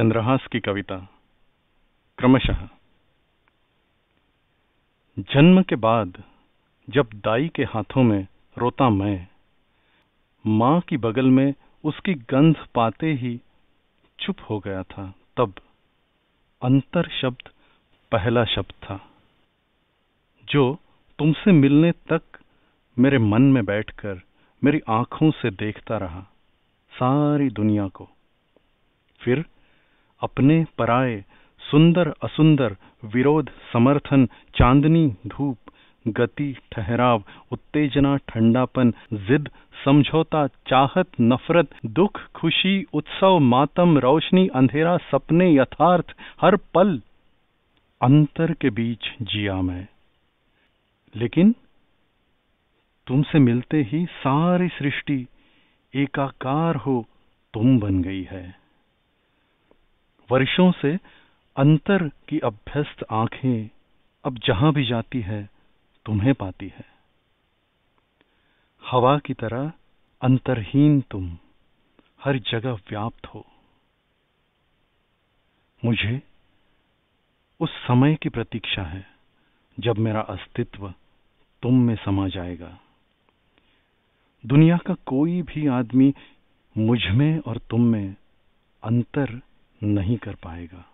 चंद्रहास की कविता क्रमशः जन्म के बाद जब दाई के हाथों में रोता मैं माँ की बगल में उसकी गंध पाते ही चुप हो गया था तब अंतर शब्द पहला शब्द था जो तुमसे मिलने तक मेरे मन में बैठकर मेरी आंखों से देखता रहा सारी दुनिया को फिर अपने पराए सुंदर असुंदर विरोध समर्थन चांदनी धूप गति ठहराव उत्तेजना ठंडापन जिद समझौता चाहत नफरत दुख खुशी उत्सव मातम रोशनी अंधेरा सपने यथार्थ हर पल अंतर के बीच जिया मैं लेकिन तुमसे मिलते ही सारी सृष्टि एकाकार हो तुम बन गई है वर्षों से अंतर की अभ्यस्त आंखें अब जहां भी जाती है तुम्हें पाती है हवा की तरह अंतरहीन तुम हर जगह व्याप्त हो मुझे उस समय की प्रतीक्षा है जब मेरा अस्तित्व तुम में समा जाएगा दुनिया का कोई भी आदमी मुझ में और तुम में अंतर नहीं कर पाएगा